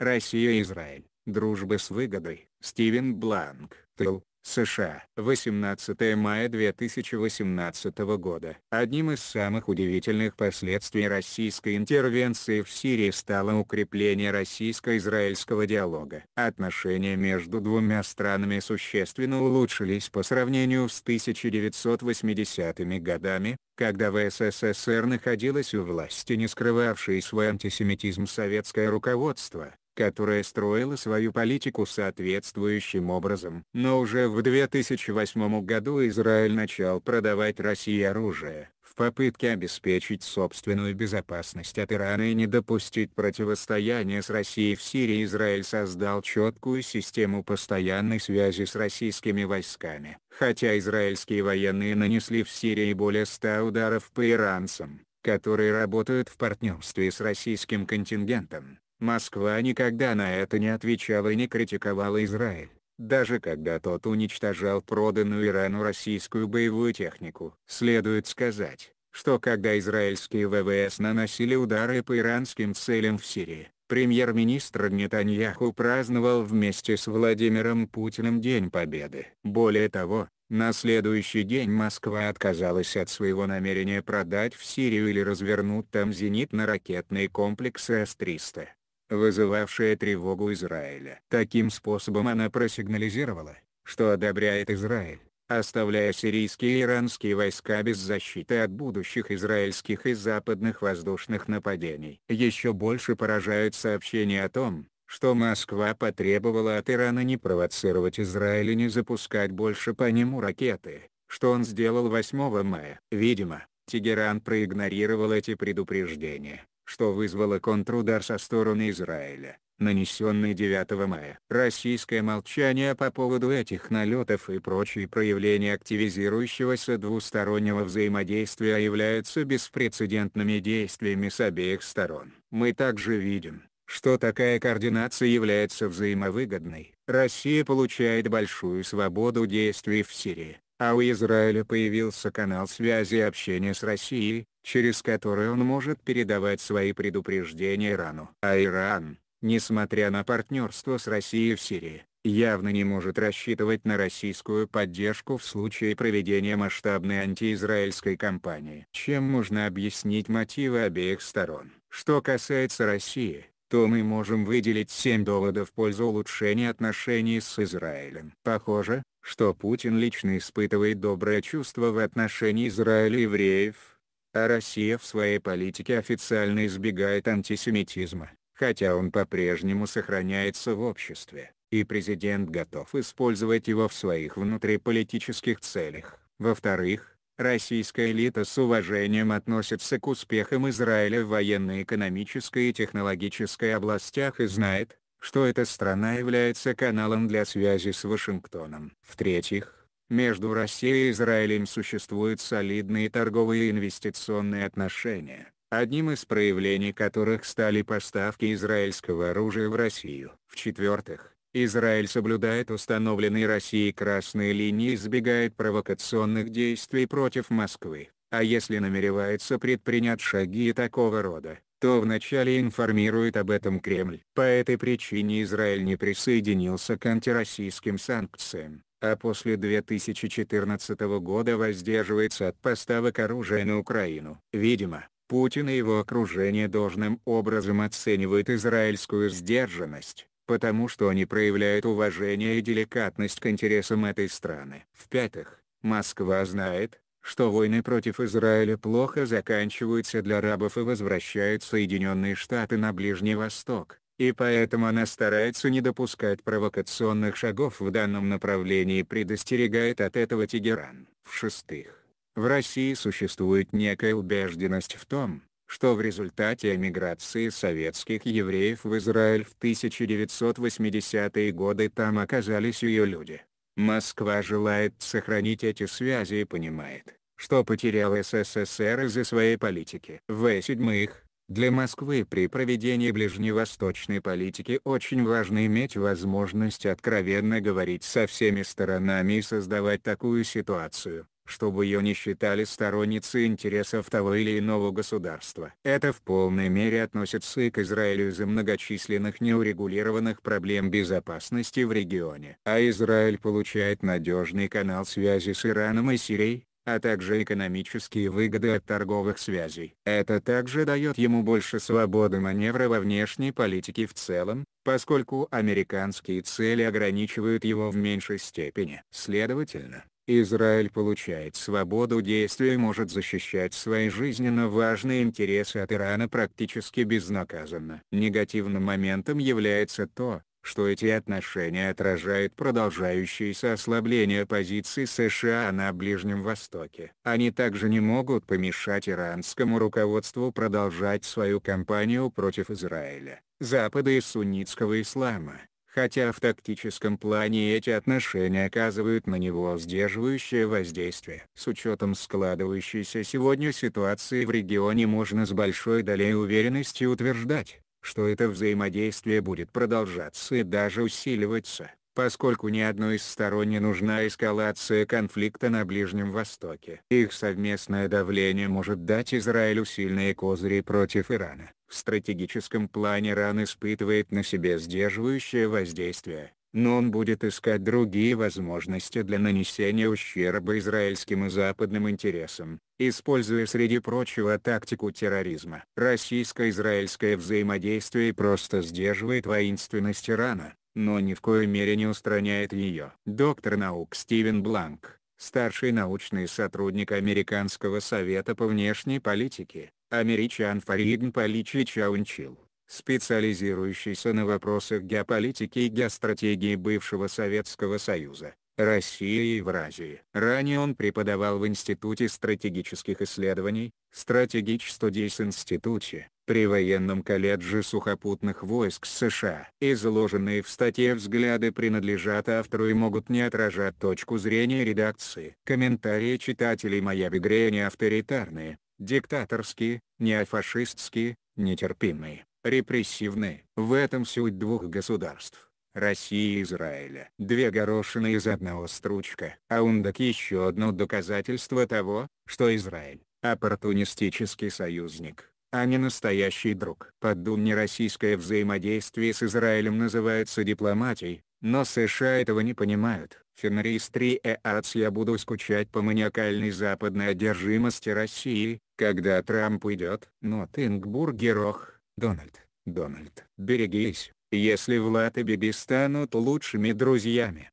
Россия и Израиль. дружбы с выгодой. Стивен Бланк. Тыл. США. 18 мая 2018 года. Одним из самых удивительных последствий российской интервенции в Сирии стало укрепление российско-израильского диалога. Отношения между двумя странами существенно улучшились по сравнению с 1980-ми годами, когда в СССР находилось у власти не скрывавшее свой антисемитизм советское руководство которая строила свою политику соответствующим образом. Но уже в 2008 году Израиль начал продавать России оружие, в попытке обеспечить собственную безопасность от Ирана и не допустить противостояния с Россией в Сирии Израиль создал четкую систему постоянной связи с российскими войсками. Хотя израильские военные нанесли в Сирии более 100 ударов по иранцам, которые работают в партнерстве с российским контингентом. Москва никогда на это не отвечала и не критиковала Израиль, даже когда тот уничтожал проданную Ирану российскую боевую технику. Следует сказать, что когда израильские ВВС наносили удары по иранским целям в Сирии, премьер-министр Нетаньяху праздновал вместе с Владимиром Путиным День Победы. Более того, на следующий день Москва отказалась от своего намерения продать в Сирию или развернуть там зенитно-ракетные комплексы С-300 вызывавшая тревогу Израиля. Таким способом она просигнализировала, что одобряет Израиль, оставляя сирийские и иранские войска без защиты от будущих израильских и западных воздушных нападений. Еще больше поражают сообщения о том, что Москва потребовала от Ирана не провоцировать Израиль и не запускать больше по нему ракеты, что он сделал 8 мая. Видимо, Тегеран проигнорировал эти предупреждения, что вызвало контрудар со стороны Израиля, нанесенный 9 мая. Российское молчание по поводу этих налетов и прочие проявления активизирующегося двустороннего взаимодействия являются беспрецедентными действиями с обеих сторон. Мы также видим, что такая координация является взаимовыгодной. Россия получает большую свободу действий в Сирии, а у Израиля появился канал связи и общения с Россией, через которые он может передавать свои предупреждения Ирану. А Иран, несмотря на партнерство с Россией в Сирии, явно не может рассчитывать на российскую поддержку в случае проведения масштабной антиизраильской кампании. Чем можно объяснить мотивы обеих сторон? Что касается России, то мы можем выделить 7 доводов в пользу улучшения отношений с Израилем. Похоже, что Путин лично испытывает доброе чувство в отношении Израиля и евреев, а Россия в своей политике официально избегает антисемитизма, хотя он по-прежнему сохраняется в обществе, и президент готов использовать его в своих внутриполитических целях. Во-вторых, российская элита с уважением относится к успехам Израиля в военно-экономической и технологической областях и знает, что эта страна является каналом для связи с Вашингтоном. В-третьих, между Россией и Израилем существуют солидные торговые и инвестиционные отношения, одним из проявлений которых стали поставки израильского оружия в Россию. В-четвертых, Израиль соблюдает установленные Россией красные линии и избегает провокационных действий против Москвы, а если намеревается предпринять шаги такого рода, то вначале информирует об этом Кремль. По этой причине Израиль не присоединился к антироссийским санкциям а после 2014 года воздерживается от поставок оружия на Украину. Видимо, Путин и его окружение должным образом оценивают израильскую сдержанность, потому что они проявляют уважение и деликатность к интересам этой страны. В-пятых, Москва знает, что войны против Израиля плохо заканчиваются для рабов и возвращают Соединенные Штаты на Ближний Восток и поэтому она старается не допускать провокационных шагов в данном направлении и предостерегает от этого Тегеран. В-шестых, в России существует некая убежденность в том, что в результате эмиграции советских евреев в Израиль в 1980-е годы там оказались ее люди. Москва желает сохранить эти связи и понимает, что потерял СССР из-за своей политики. В-седьмых, для Москвы при проведении ближневосточной политики очень важно иметь возможность откровенно говорить со всеми сторонами и создавать такую ситуацию, чтобы ее не считали сторонницей интересов того или иного государства. Это в полной мере относится и к Израилю из-за многочисленных неурегулированных проблем безопасности в регионе. А Израиль получает надежный канал связи с Ираном и Сирией, а также экономические выгоды от торговых связей. Это также дает ему больше свободы маневра во внешней политике в целом, поскольку американские цели ограничивают его в меньшей степени. Следовательно, Израиль получает свободу действия и может защищать свои жизненно важные интересы от Ирана практически безнаказанно. Негативным моментом является то, что эти отношения отражают продолжающееся ослабление позиций США на Ближнем Востоке. Они также не могут помешать иранскому руководству продолжать свою кампанию против Израиля, Запада и суннитского ислама, хотя в тактическом плане эти отношения оказывают на него сдерживающее воздействие. С учетом складывающейся сегодня ситуации в регионе можно с большой долей уверенности утверждать, что это взаимодействие будет продолжаться и даже усиливаться, поскольку ни одной из сторон не нужна эскалация конфликта на Ближнем Востоке. Их совместное давление может дать Израилю сильные козыри против Ирана. В стратегическом плане Иран испытывает на себе сдерживающее воздействие, но он будет искать другие возможности для нанесения ущерба израильским и западным интересам, используя среди прочего тактику терроризма. Российско-израильское взаимодействие просто сдерживает воинственность Ирана, но ни в коей мере не устраняет ее. Доктор наук Стивен Бланк, старший научный сотрудник Американского совета по внешней политике, американ Фаригн Поличи Чаунчил специализирующийся на вопросах геополитики и геостратегии бывшего Советского Союза, России и Евразии. Ранее он преподавал в Институте стратегических исследований, Стратегичстудийс-институте, при военном колледже сухопутных войск США. Изложенные в статье взгляды принадлежат автору и могут не отражать точку зрения редакции. Комментарии читателей «Моя бегре» не авторитарные, диктаторские, неофашистские, нетерпимые репрессивны. В этом суть двух государств. России и Израиля. Две горошины из одного стручка. А Аундак еще одно доказательство того, что Израиль – оппортунистический союзник, а не настоящий друг. Поддумне российское взаимодействие с Израилем называется дипломатией, но США этого не понимают. Фенрис 3 ЭАЦ я буду скучать по маниакальной западной одержимости России, когда Трамп уйдет. Но Тингбургерох Дональд, Дональд, берегись, если Влад и Биби станут лучшими друзьями,